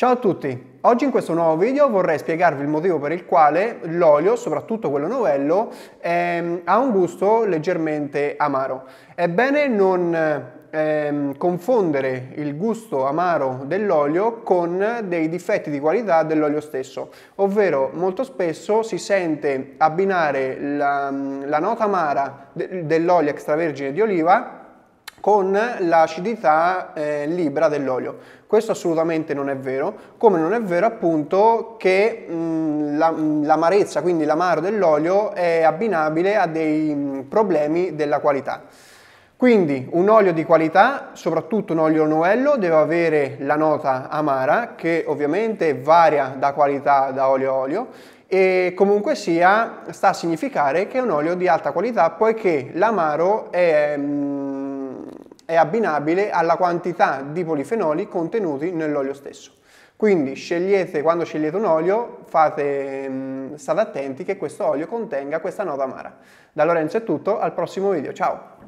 Ciao a tutti! Oggi in questo nuovo video vorrei spiegarvi il motivo per il quale l'olio, soprattutto quello novello, ehm, ha un gusto leggermente amaro. È bene non ehm, confondere il gusto amaro dell'olio con dei difetti di qualità dell'olio stesso, ovvero molto spesso si sente abbinare la, la nota amara de, dell'olio extravergine di oliva con l'acidità eh, libera dell'olio. Questo assolutamente non è vero, come non è vero appunto che mh, mm, la, mm, l'amarezza, quindi l'amaro dell'olio, è abbinabile a dei mh, mm, problemi della qualità. Quindi un olio di qualità, soprattutto un olio novello, deve avere la nota amara che ovviamente varia da qualità da olio a olio e comunque sia sta a significare che è un olio di alta qualità poiché l'amaro è... Mh, è abbinabile alla quantità di polifenoli contenuti nell'olio stesso. Quindi scegliete, quando scegliete un olio, fate, mm, state attenti che questo olio contenga questa nota amara. Da Lorenzo è tutto, al prossimo video, ciao!